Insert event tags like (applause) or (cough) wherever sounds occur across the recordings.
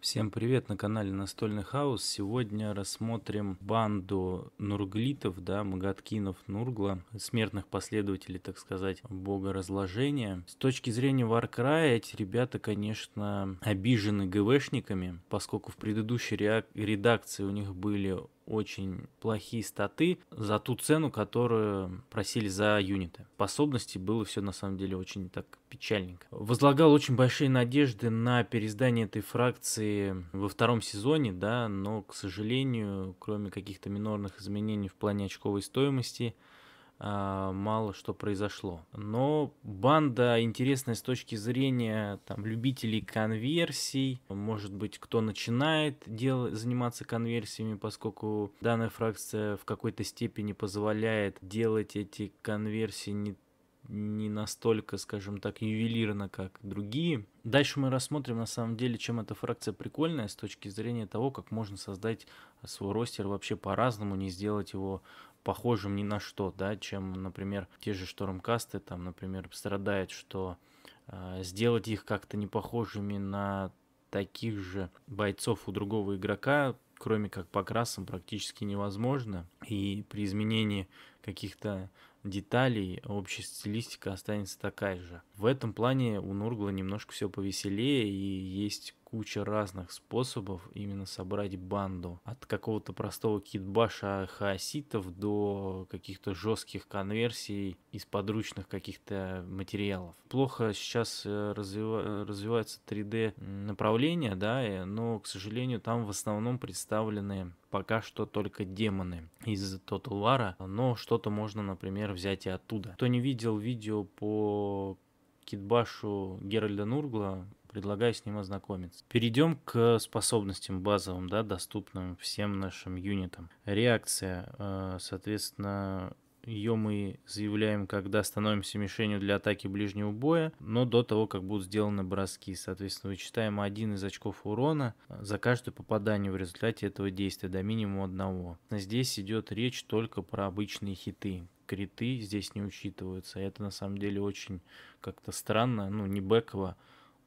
Всем привет на канале Настольный Хаус. Сегодня рассмотрим банду нурглитов, да, магаткинов Нургла, смертных последователей, так сказать, бога разложения. С точки зрения Варкрая эти ребята, конечно, обижены ГВшниками, поскольку в предыдущей редакции у них были очень плохие статы за ту цену, которую просили за юниты. Способности было все на самом деле очень так печальненько. Возлагал очень большие надежды на переиздание этой фракции во втором сезоне, да, но, к сожалению, кроме каких-то минорных изменений в плане очковой стоимости, а, мало что произошло. Но банда интересная с точки зрения там, любителей конверсий, может быть, кто начинает дел- заниматься конверсиями, поскольку данная фракция в какой-то степени позволяет делать эти конверсии не не настолько, скажем так, ювелирно, как другие. Дальше мы рассмотрим, на самом деле, чем эта фракция прикольная с точки зрения того, как можно создать свой ростер вообще по-разному, не сделать его похожим ни на что, да, чем, например, те же штормкасты, там, например, страдает, что э, сделать их как-то не похожими на таких же бойцов у другого игрока, кроме как по красам, практически невозможно. И при изменении каких-то деталей общая стилистика останется такая же. В этом плане у Нургла немножко все повеселее и есть куча разных способов именно собрать банду. От какого-то простого китбаша хаоситов до каких-то жестких конверсий из подручных каких-то материалов. Плохо сейчас э, развива развивается 3D направление, да, но, к сожалению, там в основном представлены пока что только демоны из Total War, но что-то можно, например, взять и оттуда. Кто не видел видео по китбашу Геральда Нургла, Предлагаю с ним ознакомиться. Перейдем к способностям базовым, да, доступным всем нашим юнитам. Реакция, э, соответственно, ее мы заявляем, когда становимся мишенью для атаки ближнего боя, но до того, как будут сделаны броски. Соответственно, вычитаем один из очков урона э, за каждое попадание в результате этого действия до минимума одного. Здесь идет речь только про обычные хиты. Криты здесь не учитываются. Это на самом деле очень как-то странно, ну не бэково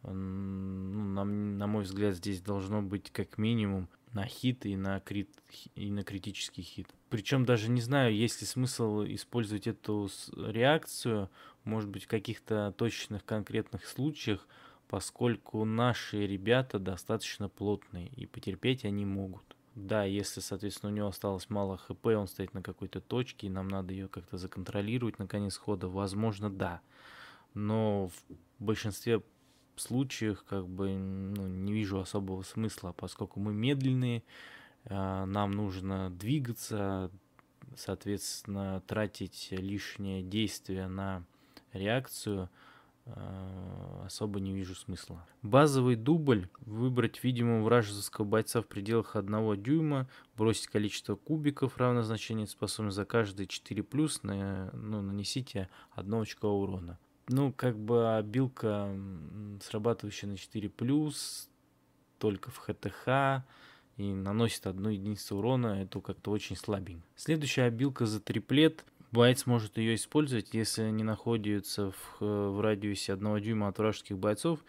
нам, на мой взгляд, здесь должно быть как минимум на хит и на, крит, и на критический хит. Причем даже не знаю, есть ли смысл использовать эту реакцию, может быть, в каких-то точечных конкретных случаях, поскольку наши ребята достаточно плотные и потерпеть они могут. Да, если, соответственно, у него осталось мало хп, он стоит на какой-то точке, и нам надо ее как-то законтролировать на конец хода, возможно, да. Но в большинстве случаях как бы ну, не вижу особого смысла, поскольку мы медленные, а, нам нужно двигаться, соответственно, тратить лишнее действие на реакцию а, особо не вижу смысла. Базовый дубль выбрать видимо, вражеского бойца в пределах одного дюйма, бросить количество кубиков равно значению способности за каждые 4 плюс, на, ну, нанесите 1 очка урона. Ну, как бы билка, срабатывающая на 4 плюс, только в ХТХ и наносит одну единицу урона, это как-то очень слабенько. Следующая обилка за триплет. Боец может ее использовать, если они находятся в, э, в радиусе одного дюйма от вражеских бойцов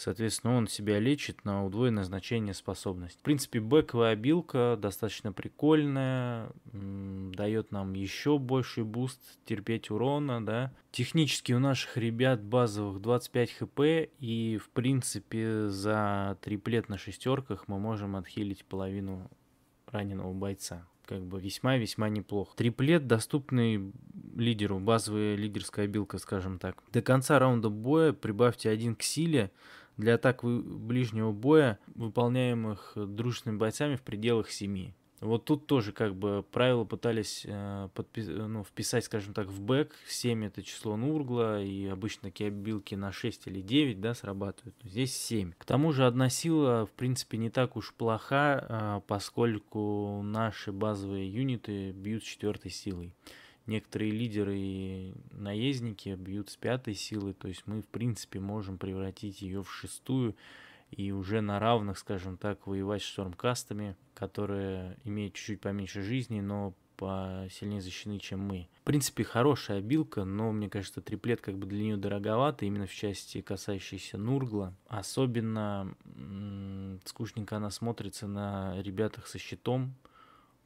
Соответственно, он себя лечит на удвоенное значение способности. В принципе, бэковая обилка достаточно прикольная, дает нам еще больший буст терпеть урона, да. Технически у наших ребят базовых 25 хп, и в принципе за триплет на шестерках мы можем отхилить половину раненого бойца как бы весьма-весьма неплохо. Триплет, доступный лидеру, базовая лидерская обилка, скажем так. До конца раунда боя прибавьте один к силе, для атак ближнего боя, выполняемых дружественными бойцами в пределах семьи. Вот тут тоже как бы правила пытались э, подпи- э, ну, вписать, скажем так, в бэк. 7 это число Нургла, и обычно такие обилки на 6 или 9 да, срабатывают. Здесь 7. К тому же одна сила, в принципе, не так уж плоха, э, поскольку наши базовые юниты бьют с четвертой силой некоторые лидеры и наездники бьют с пятой силы, то есть мы, в принципе, можем превратить ее в шестую и уже на равных, скажем так, воевать с штормкастами, которые имеют чуть-чуть поменьше жизни, но сильнее защищены, чем мы. В принципе, хорошая билка, но мне кажется, триплет как бы для нее дороговато, именно в части, касающейся Нургла. Особенно м -м, скучненько она смотрится на ребятах со щитом,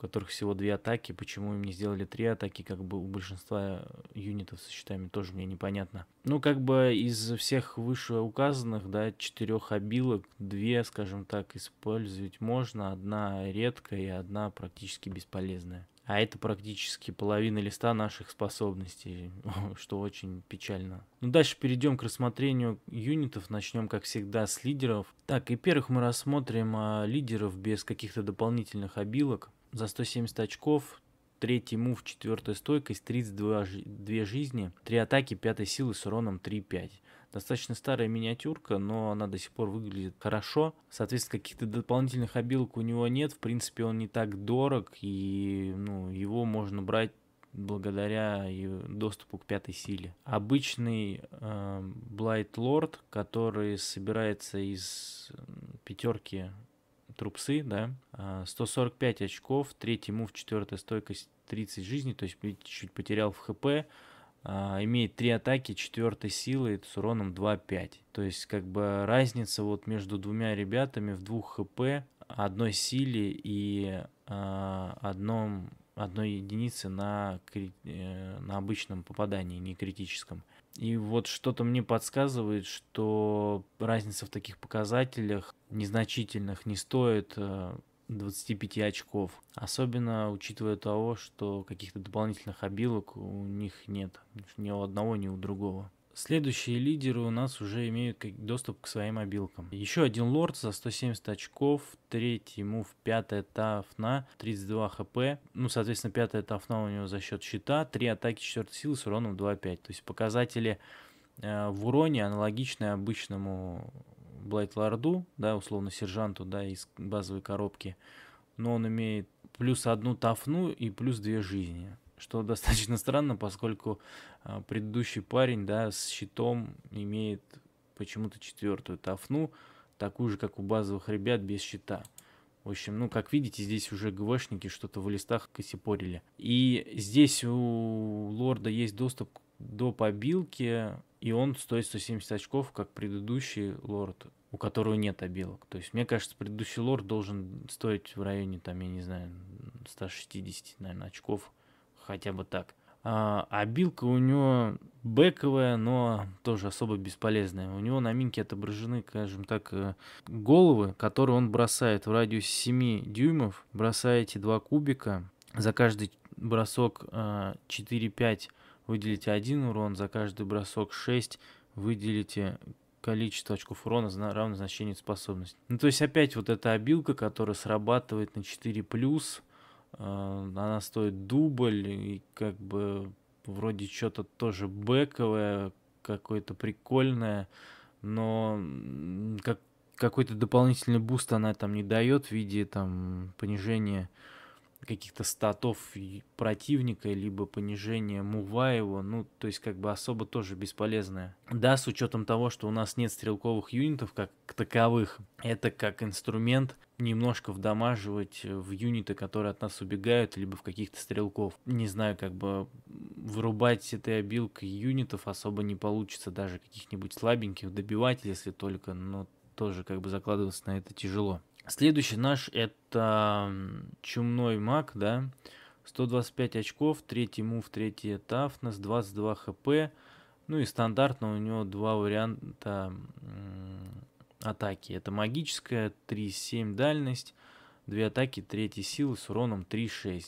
которых всего две атаки, почему им не сделали три атаки, как бы у большинства э, юнитов со щитами, тоже мне непонятно. Ну, как бы из всех вышеуказанных, да, четырех обилок, две, скажем так, использовать можно, одна редкая и одна практически бесполезная. А это практически половина листа наших способностей, (laughs) что очень печально. Ну, дальше перейдем к рассмотрению юнитов. Начнем, как всегда, с лидеров. Так, и первых мы рассмотрим а, лидеров без каких-то дополнительных обилок за 170 очков, третий мув, четвертая стойкость, 32 2 жизни, 3 атаки, 5 силы с уроном 3-5. Достаточно старая миниатюрка, но она до сих пор выглядит хорошо. Соответственно, каких-то дополнительных обилок у него нет. В принципе, он не так дорог, и ну, его можно брать благодаря доступу к пятой силе. Обычный э, эм, лорд который собирается из пятерки трупсы, да, 145 а, очков, третий мув, четвертая стойкость, 30 жизней, то есть чуть потерял в ХП, а, имеет 3 атаки, 4 силы с уроном 2-5. То есть как бы разница вот между двумя ребятами в двух ХП, одной силе и а, одном одной единицы на, э, на обычном попадании, не критическом. И вот что-то мне подсказывает, что разница в таких показателях незначительных не стоит 25 э, очков. Особенно учитывая того, что каких-то дополнительных обилок у них нет. Ни у одного, ни у другого. Следующие лидеры у нас уже имеют доступ к своим мобилкам. Еще один лорд за 170 очков, третий мув, пятая тафна, 32 хп. Ну, соответственно, пятая тафна у него за счет щита, 3 атаки 4 силы с уроном 2.5. То есть показатели э, в уроне аналогичны обычному Блайт да, условно сержанту, да, из базовой коробки. Но он имеет плюс одну тафну и плюс две жизни что достаточно (laughs) странно, поскольку а, предыдущий парень, да, с щитом имеет почему-то четвертую тафну, такую же, как у базовых ребят, без щита. В общем, ну, как видите, здесь уже ГВшники что-то в листах косипорили. И здесь у лорда есть доступ до побилки, и он стоит 170 очков, как предыдущий лорд, у которого нет обилок. То есть, мне кажется, предыдущий лорд должен стоить в районе, там, я не знаю, 160, наверное, очков хотя бы так. А, а, билка у него бэковая, но тоже особо бесполезная. У него на минке отображены, скажем так, э, головы, которые он бросает в радиусе 7 дюймов. Бросаете 2 кубика. За каждый бросок 4-5 э, выделите 1 урон, за каждый бросок 6 выделите количество очков урона равно значению способности. Ну, то есть опять вот эта обилка, которая срабатывает на 4+, Э, она стоит дубль, и как бы вроде что-то тоже бэковое, какое-то прикольное, но как, какой-то дополнительный буст она там не дает в виде там понижения каких-то статов противника, либо понижение мува его, ну, то есть как бы особо тоже бесполезное. Да, с учетом того, что у нас нет стрелковых юнитов как таковых, это как инструмент немножко вдамаживать в юниты, которые от нас убегают, либо в каких-то стрелков. Не знаю, как бы вырубать этой обилкой юнитов особо не получится, даже каких-нибудь слабеньких добивать, если только, но тоже как бы закладываться на это тяжело. Следующий наш это Чумной маг, да. 125 очков, третий мув, третий тафнес, 22 хп. Ну и стандартно у него два варианта атаки. Это магическая, 3.7 дальность, две атаки, третьей силы с уроном 3.6.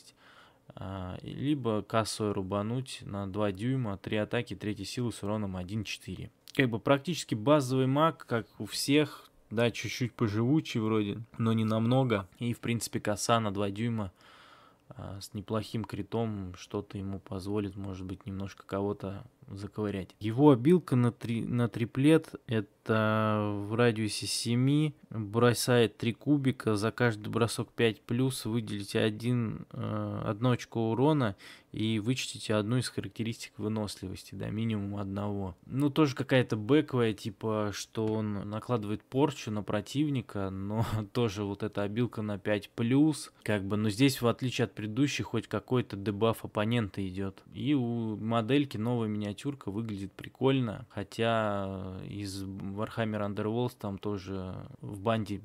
А, либо кассой рубануть на 2 дюйма, 3 атаки, 3 силы с уроном 1.4. Как бы практически базовый маг, как у всех, да, чуть-чуть поживучий вроде, но не намного. И, в принципе, коса на 2 дюйма а, с неплохим критом что-то ему позволит, может быть, немножко кого-то заковырять. Его обилка на, три, на триплет это в радиусе 7, бросает 3 кубика, за каждый бросок 5+, плюс, выделите 1, 1 э, очко урона и вычтите одну из характеристик выносливости, да, минимум одного. Ну, тоже какая-то бэковая, типа, что он накладывает порчу на противника, но (laughs) тоже вот эта обилка на 5+, плюс, как бы, но здесь, в отличие от предыдущих хоть какой-то дебаф оппонента идет. И у модельки новой меня миниатюрка, выглядит прикольно. Хотя э, из Warhammer Underworld там тоже в банде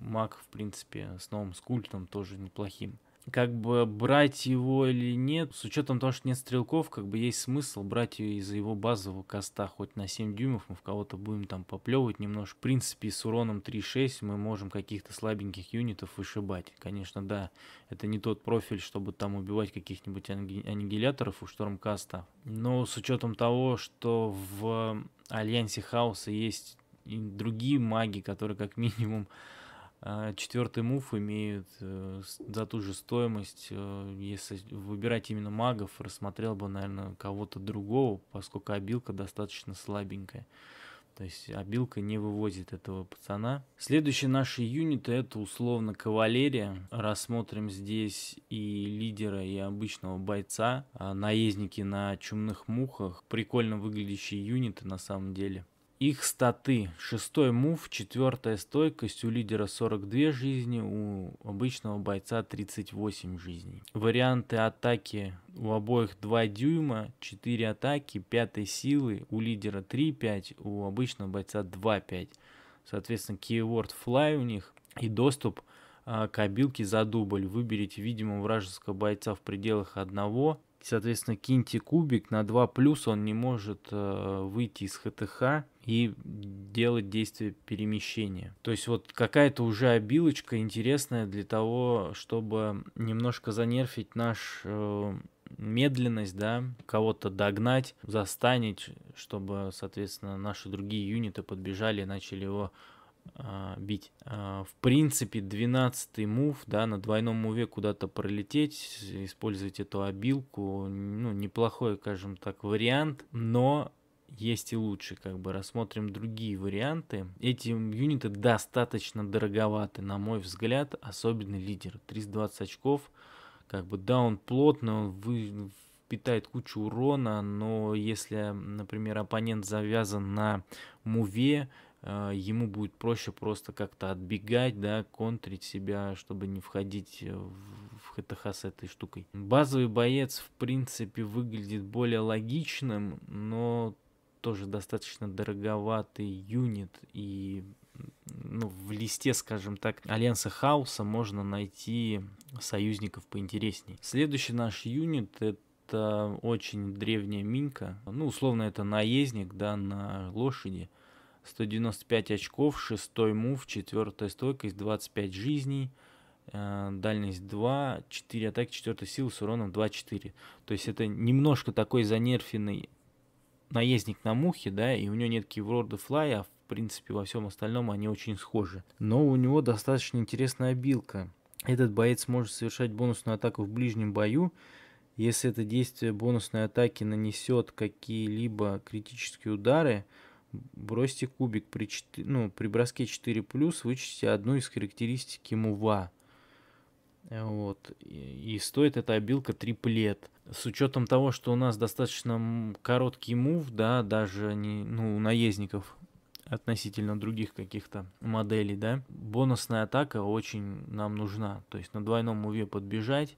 маг, в принципе, с новым скульптом тоже неплохим как бы брать его или нет, с учетом того, что нет стрелков, как бы есть смысл брать ее из-за его базового коста хоть на 7 дюймов, мы в кого-то будем там поплевывать немножко. В принципе, с уроном 3.6 мы можем каких-то слабеньких юнитов вышибать. Конечно, да, это не тот профиль, чтобы там убивать каких-нибудь аннигиляторов у штормкаста. Но с учетом того, что в Альянсе Хаоса есть и другие маги, которые как минимум а, четвертый мув имеют э, за ту же стоимость, э, если выбирать именно магов, рассмотрел бы, наверное, кого-то другого, поскольку обилка достаточно слабенькая. То есть обилка не вывозит этого пацана. Следующий наши юниты это условно кавалерия. Рассмотрим здесь и лидера, и обычного бойца. А, наездники на чумных мухах. Прикольно выглядящие юниты на самом деле. Их статы. Шестой мув, четвертая стойкость у лидера 42 жизни, у обычного бойца 38 жизней. Варианты атаки у обоих 2 дюйма, 4 атаки, 5 силы, у лидера 3-5, у обычного бойца 2-5. Соответственно, keyword fly у них и доступ э, к обилке за дубль. Выберите видимо вражеского бойца в пределах одного соответственно, киньте кубик на 2 плюс, он не может э, выйти из ХТХ и делать действие перемещения. То есть вот какая-то уже обилочка интересная для того, чтобы немножко занерфить наш э, медленность, да, кого-то догнать, застанить, чтобы, соответственно, наши другие юниты подбежали и начали его э, бить. Э, в принципе, 12-й мув, да, на двойном муве куда-то пролететь, использовать эту обилку, ну, неплохой, скажем так, вариант, но есть и лучше, как бы рассмотрим другие варианты. Эти юниты достаточно дороговаты, на мой взгляд, особенно лидер. 320 очков, как бы да, он плотно, он вы, питает кучу урона, но если, например, оппонент завязан на муве, э, ему будет проще просто как-то отбегать, да, контрить себя, чтобы не входить э, в ХТХ с этой штукой. Базовый боец, в принципе, выглядит более логичным, но тоже достаточно дороговатый юнит, и ну, в листе, скажем так, Альянса Хаоса можно найти союзников поинтересней. Следующий наш юнит — это очень древняя минька. Ну, условно, это наездник, да, на лошади. 195 очков, 6 мув, 4 стойкость, 25 жизней, э, дальность 2, 4 атаки, 4 силы с уроном 2-4. То есть это немножко такой занерфенный наездник на мухе, да, и у него нет киворда флая, а в принципе во всем остальном они очень схожи. Но у него достаточно интересная обилка. Этот боец может совершать бонусную атаку в ближнем бою, если это действие бонусной атаки нанесет какие-либо критические удары, бросьте кубик при, 4, ну, при броске 4+, вычтите одну из характеристик ему а. Вот. И, и стоит эта обилка триплет с учетом того, что у нас достаточно короткий мув, да, даже не, ну, наездников относительно других каких-то моделей, да, бонусная атака очень нам нужна. То есть на двойном муве подбежать,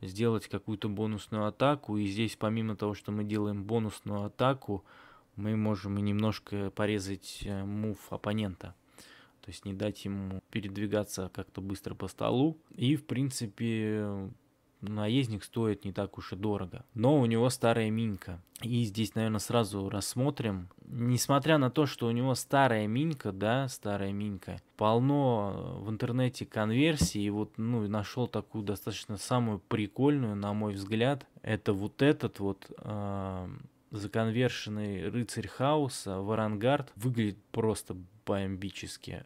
сделать какую-то бонусную атаку. И здесь помимо того, что мы делаем бонусную атаку, мы можем и немножко порезать э, мув оппонента. То есть не дать ему передвигаться как-то быстро по столу. И, в принципе, наездник стоит не так уж и дорого. Но у него старая минька. И здесь, наверное, сразу рассмотрим. Несмотря на то, что у него старая минька, да, старая минька, полно э, в интернете конверсий. И вот, ну, нашел такую достаточно самую прикольную, на мой взгляд. Это вот этот вот... Э- законвершенный рыцарь хаоса, Варангард, выглядит просто поэмбически.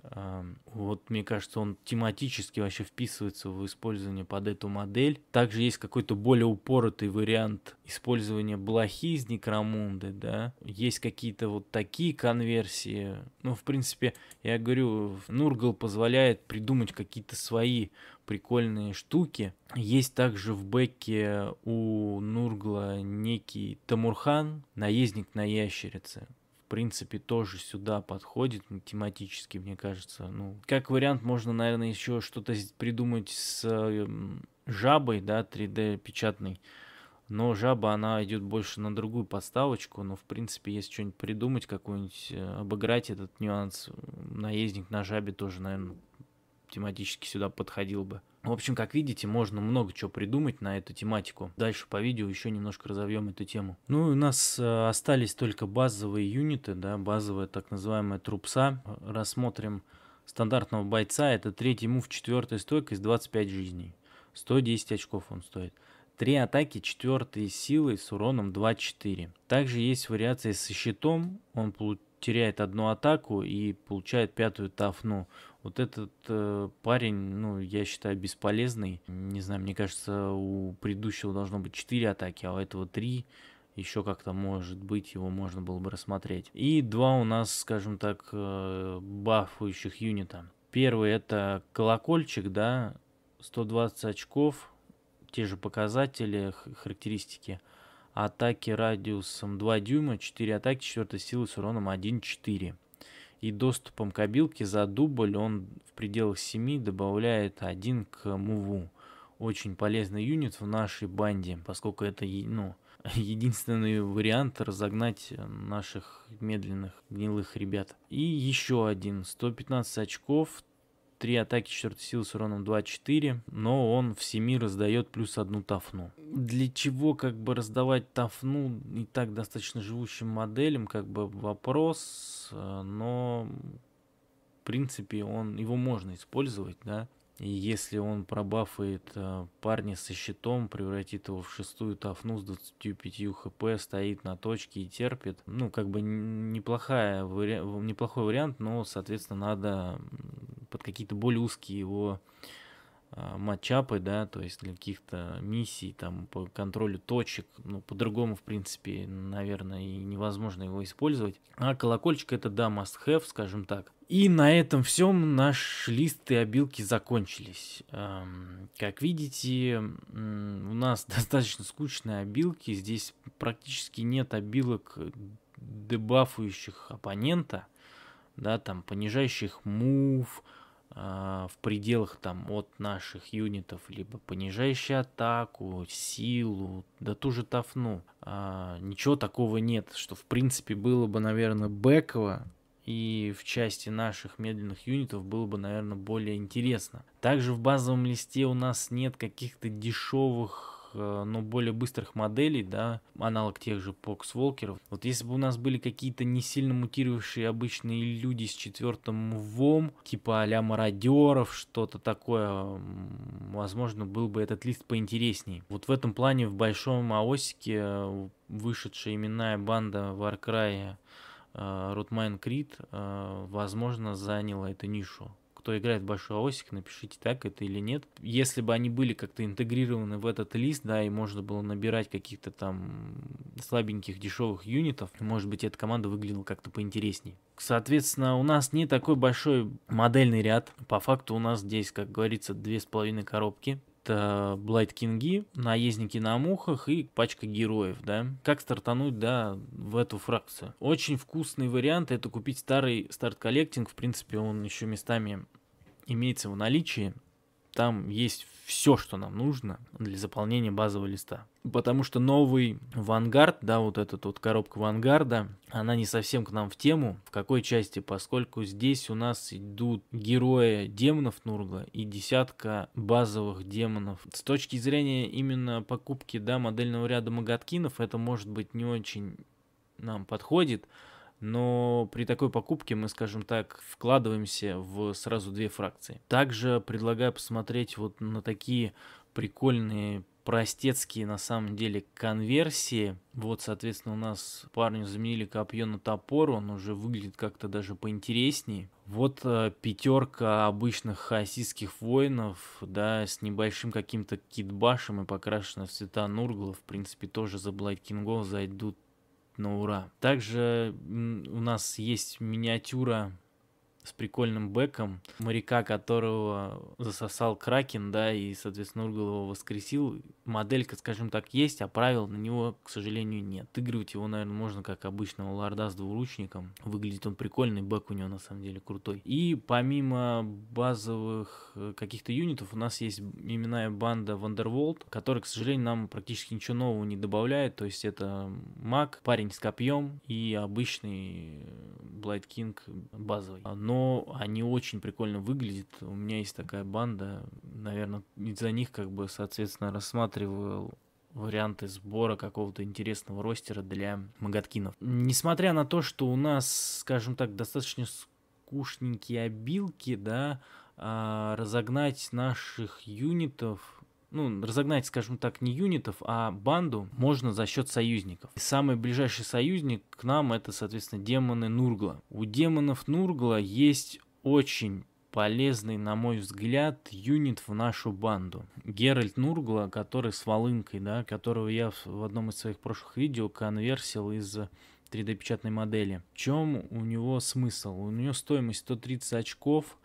Вот мне кажется, он тематически вообще вписывается в использование под эту модель. Также есть какой-то более упоротый вариант использования блохи из некромунды, да. Есть какие-то вот такие конверсии. Ну, в принципе, я говорю, Нургал позволяет придумать какие-то свои прикольные штуки. Есть также в бэке у Нургла некий Тамурхан, наездник на ящерице принципе, тоже сюда подходит тематически, мне кажется. Ну, как вариант, можно, наверное, еще что-то придумать с эм, жабой, да, 3D-печатной. Но жаба, она идет больше на другую подставочку, но, в принципе, если что-нибудь придумать, какую-нибудь, э, обыграть этот нюанс, э, наездник на жабе тоже, наверное, тематически сюда подходил бы. Ну, в общем, как видите, можно много чего придумать на эту тематику. Дальше по видео еще немножко разовьем эту тему. Ну и у нас э, остались только базовые юниты, да, базовая так называемая трупса. Рассмотрим стандартного бойца. Это третий мув, четвертая стойка стойкость, 25 жизней. 110 очков он стоит. Три атаки четвертые силы с уроном 2-4. Также есть вариации со щитом. Он теряет одну атаку и получает пятую тафну. Вот этот э, парень, ну, я считаю, бесполезный. Не знаю, мне кажется, у предыдущего должно быть 4 атаки, а у этого 3 еще как-то, может быть, его можно было бы рассмотреть. И два у нас, скажем так, э, бафующих юнита. Первый это колокольчик, да, 120 очков, те же показатели, характеристики. Атаки радиусом 2 дюйма, 4 атаки, 4 силы с уроном 1-4 и доступом к обилке за дубль он в пределах 7 добавляет 1 к муву. Очень полезный юнит в нашей банде, поскольку это ну, (laughs) единственный вариант разогнать наших медленных гнилых ребят. И еще один, 115 очков, 3 атаки 4 силы с уроном 2-4, но он в 7 раздает плюс одну тафну. Для чего как бы раздавать тафну и так достаточно живущим моделям, как бы вопрос, э, но в принципе он, его можно использовать, да. И если он пробафает э, парня со щитом, превратит его в шестую тафну с 25 хп, стоит на точке и терпит. Ну, как бы неплохая, вари... неплохой вариант, но, соответственно, надо под какие-то более узкие его а, матчапы, да, то есть для каких-то миссий, там, по контролю точек, ну, по-другому, в принципе, наверное, и невозможно его использовать. А колокольчик это, да, must-have, скажем так. И на этом всем наш лист и обилки закончились. Как видите, у нас (laughs) достаточно скучные обилки, здесь практически нет обилок дебафующих оппонента, да, там, понижающих мув, а, в пределах там от наших юнитов, либо понижающий атаку, силу, да ту же тафну. А, ничего такого нет, что в принципе было бы, наверное, бэково, и в части наших медленных юнитов было бы, наверное, более интересно. Также в базовом листе у нас нет каких-то дешевых Э, но ну, более быстрых моделей, да, аналог тех же поксволкеров. Вот если бы у нас были какие-то не сильно мутирующие обычные люди с четвертым вом, типа а-ля мародеров, что-то такое, возможно, был бы этот лист поинтересней. Вот в этом плане в Большом Аосике вышедшая именная банда Warcry Рутмайн э, Крид, э, возможно, заняла эту нишу кто играет в большой осик, напишите, так это или нет. Если бы они были как-то интегрированы в этот лист, да, и можно было набирать каких-то там слабеньких дешевых юнитов, может быть, эта команда выглядела как-то поинтересней. Соответственно, у нас не такой большой модельный ряд. По факту у нас здесь, как говорится, две с половиной коробки это Блайт Кинги, наездники на мухах и пачка героев, да. Как стартануть, да, в эту фракцию? Очень вкусный вариант это купить старый старт коллектинг, в принципе, он еще местами имеется в наличии, там есть все, что нам нужно для заполнения базового листа. Потому что новый Vanguard, да, вот эта вот коробка Vanguard, она не совсем к нам в тему. В какой части? Поскольку здесь у нас идут герои демонов Нургла и десятка базовых демонов. С точки зрения именно покупки, да, модельного ряда Магаткинов, это может быть не очень нам подходит, но при такой покупке мы, скажем так, вкладываемся в сразу две фракции. Также предлагаю посмотреть вот на такие прикольные простецкие на самом деле конверсии. Вот, соответственно, у нас парню заменили копье на топор, он уже выглядит как-то даже поинтереснее. Вот э, пятерка обычных хаосистских воинов, да, с небольшим каким-то китбашем и покрашена в цвета Нургла. В принципе, тоже за Блайт Кингов зайдут на ура. Также у нас есть миниатюра с прикольным бэком, моряка, которого засосал Кракен, да, и, соответственно, Ургал его воскресил. Моделька, скажем так, есть, а правил на него, к сожалению, нет. Игрывать его, наверное, можно, как обычного лорда с двуручником. Выглядит он прикольный, бэк у него, на самом деле, крутой. И помимо базовых э, каких-то юнитов, у нас есть именная банда Wonderworld, которая, к сожалению, нам практически ничего нового не добавляет. То есть это маг, парень с копьем и обычный э, Блайт Кинг базовый. Но но они очень прикольно выглядят. У меня есть такая банда, наверное, из-за них как бы, соответственно, рассматривал варианты сбора какого-то интересного ростера для магаткинов. Несмотря на то, что у нас, скажем так, достаточно скучненькие обилки, да, а, разогнать наших юнитов ну, разогнать, скажем так, не юнитов, а банду можно за счет союзников. И самый ближайший союзник к нам это, соответственно, демоны Нургла. У демонов Нургла есть очень полезный, на мой взгляд, юнит в нашу банду. Геральт Нургла, который с волынкой, да, которого я в одном из своих прошлых видео конверсил из 3D-печатной модели. В чем у него смысл? У него стоимость 130 очков,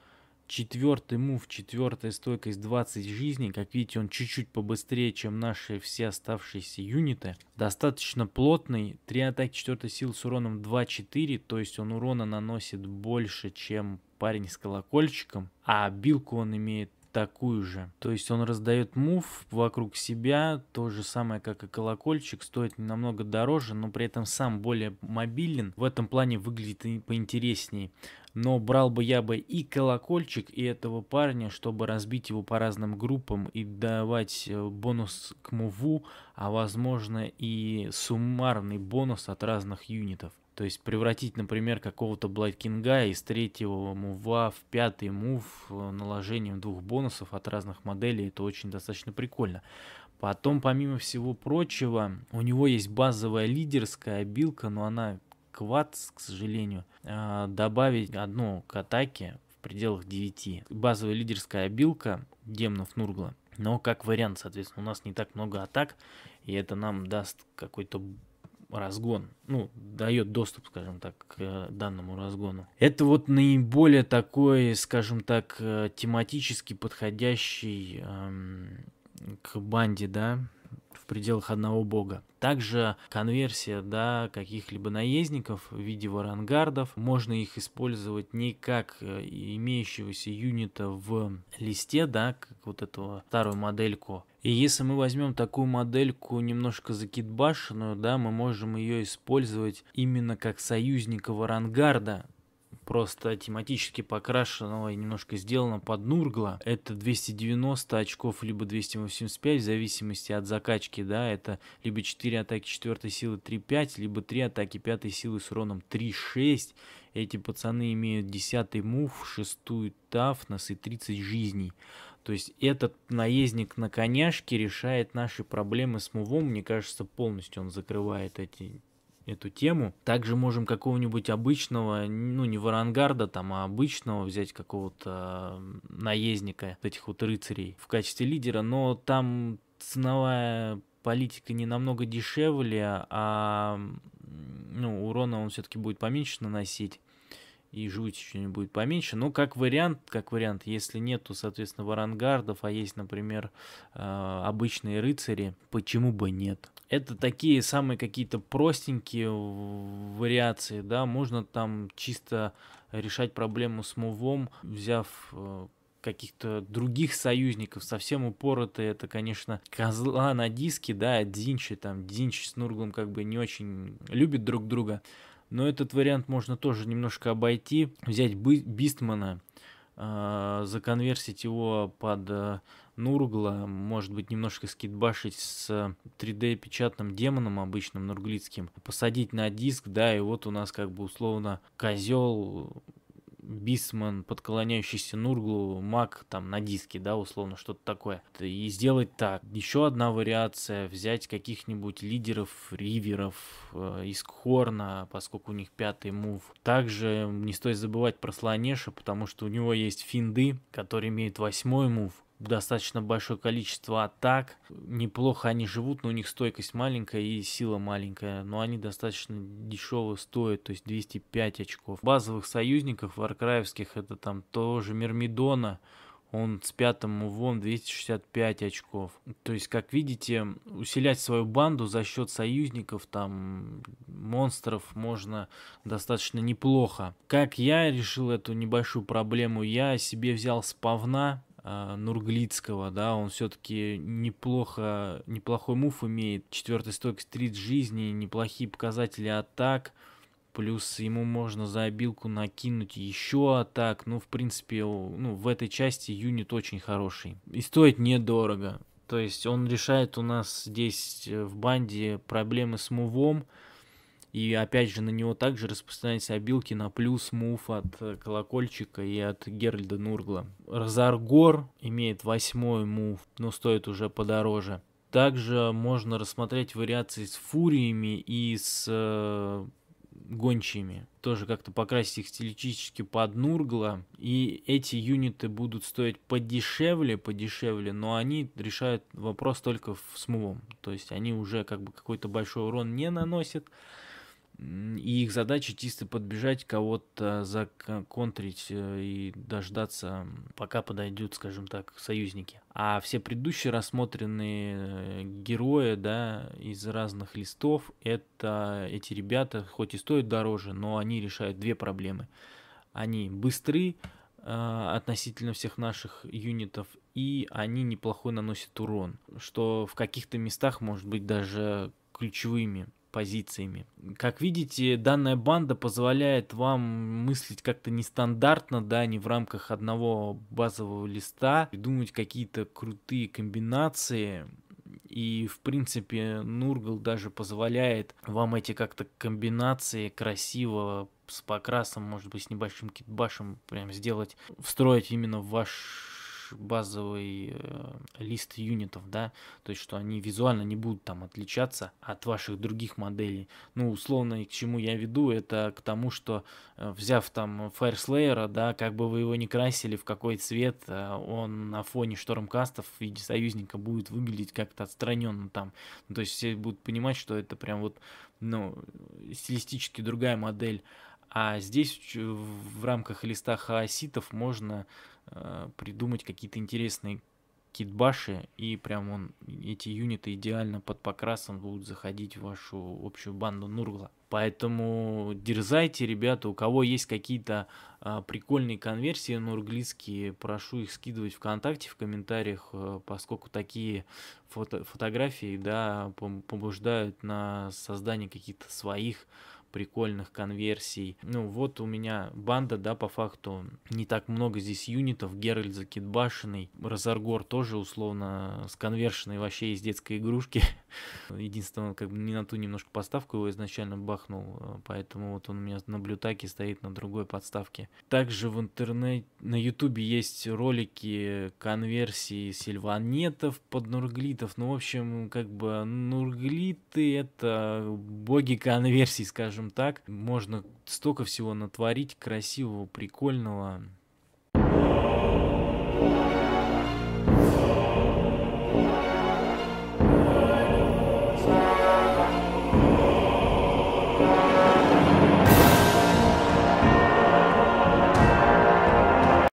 четвертый мув, четвертая стойка из 20 жизней. Как видите, он чуть-чуть побыстрее, чем наши все оставшиеся юниты. Достаточно плотный. Три атаки четвертой силы с уроном 2-4, то есть он урона наносит больше, чем парень с колокольчиком. А билку он имеет такую же. То есть он раздает мув вокруг себя, то же самое, как и колокольчик, стоит намного дороже, но при этом сам более мобилен. В этом плане выглядит и поинтересней. Но брал бы я бы и колокольчик, и этого парня, чтобы разбить его по разным группам и давать э, бонус к муву, а возможно и суммарный бонус от разных юнитов. То есть превратить, например, какого-то Блайткинга из третьего мува в пятый мув э, наложением двух бонусов от разных моделей, это очень достаточно прикольно. Потом, помимо всего прочего, у него есть базовая лидерская обилка, но она квад. к сожалению, а, добавить одну к атаке в пределах 9. Базовая лидерская обилка демнов Нургла. Но как вариант, соответственно, у нас не так много атак, и это нам даст какой-то разгон, ну, дает доступ, скажем так, к э, данному разгону. Это вот наиболее такой, скажем так, э, тематически подходящий эм, к банде, да, в пределах одного бога. Также конверсия да, каких-либо наездников в виде варангардов. Можно их использовать не как э, имеющегося юнита в листе, да, как вот эту старую модельку и если мы возьмем такую модельку немножко закидбашенную, да, мы можем ее использовать именно как союзника Варангарда, просто тематически покрашенного и немножко сделано под Нургла. Это 290 очков, либо 285, в зависимости от закачки, да, это либо 4 атаки 4 силы 3-5, либо 3 атаки 5 силы с уроном 3-6. Эти пацаны имеют 10 мув, 6 тафнес и 30 жизней. То есть этот наездник на коняшке решает наши проблемы с мувом, мне кажется, полностью он закрывает эти эту тему. Также можем какого-нибудь обычного, ну не варангарда там, а обычного взять какого-то а, наездника этих вот рыцарей в качестве лидера, но там ценовая политика не намного дешевле, а ну, урона он все-таки будет поменьше наносить и жуть что-нибудь будет поменьше. Но как вариант, как вариант, если нету, соответственно, варангардов, а есть, например, э, обычные рыцари, почему бы нет? Это такие самые какие-то простенькие вариации, да, можно там чисто решать проблему с мувом, взяв э, каких-то других союзников. Совсем упоротые это, конечно, козла на диске, да, Динчи, там, Динчи с Нурглом как бы не очень любят друг друга. Но этот вариант можно тоже немножко обойти, взять Бистмана, а, законверсить его под э, Нургла, может быть, немножко скидбашить с 3D-печатным демоном обычным нурглицким, посадить на диск, да, и вот у нас как бы условно козел бисман, подклоняющийся Нурглу, маг там на диске, да, условно, что-то такое. И сделать так. Еще одна вариация, взять каких-нибудь лидеров, риверов э, из Хорна, поскольку у них пятый мув. Также не стоит забывать про Слонеша, потому что у него есть финды, который имеет восьмой мув достаточно большое количество атак. Неплохо они живут, но у них стойкость маленькая и сила маленькая. Но они достаточно дешево стоят, то есть 205 очков. Базовых союзников варкраевских это там тоже мермидона он с пятым увом 265 очков. То есть, как видите, усилять свою банду за счет союзников, там, монстров можно достаточно неплохо. Как я решил эту небольшую проблему? Я себе взял спавна а, Нурглицкого, да, он все-таки неплохо, неплохой мув имеет, четвертый стойк стрит жизни, неплохие показатели атак, плюс ему можно за обилку накинуть еще атак, ну, в принципе, ну, в этой части юнит очень хороший. И стоит недорого, то есть он решает у нас здесь э, в банде проблемы с мувом, и опять же, на него также распространяются обилки на плюс мув от э, колокольчика и от Геральда Нургла. Разаргор имеет восьмой мув, но стоит уже подороже. Также можно рассмотреть вариации с фуриями и с э, гончими. Тоже как-то покрасить их стилистически под Нургла. И эти юниты будут стоить подешевле, подешевле, но они решают вопрос только с мувом. То есть они уже как бы какой-то большой урон не наносят. И их задача чисто подбежать, кого-то законтрить э, и дождаться, пока подойдут, скажем так, союзники. А все предыдущие рассмотренные э, герои, да, из разных листов, это эти ребята, хоть и стоят дороже, но они решают две проблемы. Они быстры э, относительно всех наших юнитов, и они неплохой наносят урон, что в каких-то местах может быть даже ключевыми позициями. Как видите, данная банда позволяет вам мыслить как-то нестандартно, да, не в рамках одного базового листа, придумать какие-то крутые комбинации, и, в принципе, Нургал даже позволяет вам эти как-то комбинации красиво с покрасом, может быть, с небольшим китбашем прям сделать, встроить именно в ваш лишь базовый э, лист юнитов, да, то есть что они визуально не будут там отличаться от ваших других моделей. Ну, условно, и к чему я веду, это к тому, что э, взяв там Fireslayer, да, как бы вы его не красили, в какой цвет, э, он на фоне штормкастов в виде союзника будет выглядеть как-то отстраненно там. Ну, то есть все будут понимать, что это прям вот, ну, стилистически другая модель. А здесь в рамках листа хаоситов можно Э, придумать какие-то интересные китбаши, и прям он, эти юниты идеально под покрасом будут заходить в вашу общую банду Нургла. Поэтому дерзайте, ребята, у кого есть какие-то э, прикольные конверсии нурглийские прошу их скидывать ВКонтакте в комментариях, э, поскольку такие фото фотографии, да, побуждают на создание каких-то своих прикольных конверсий. Ну, вот у меня банда, да, по факту не так много здесь юнитов. Геральт закидбашенный. Разоргор тоже, условно, с конвершенной вообще из детской игрушки. (laughs) Единственное, как бы не на ту немножко поставку его изначально бахнул, э, поэтому вот он у меня на блютаке стоит на другой подставке. Также в интернете, на ютубе есть ролики конверсии сильванетов под нурглитов. Ну, в общем, как бы нурглиты это боги конверсии, скажем так. Можно столько всего натворить красивого, прикольного.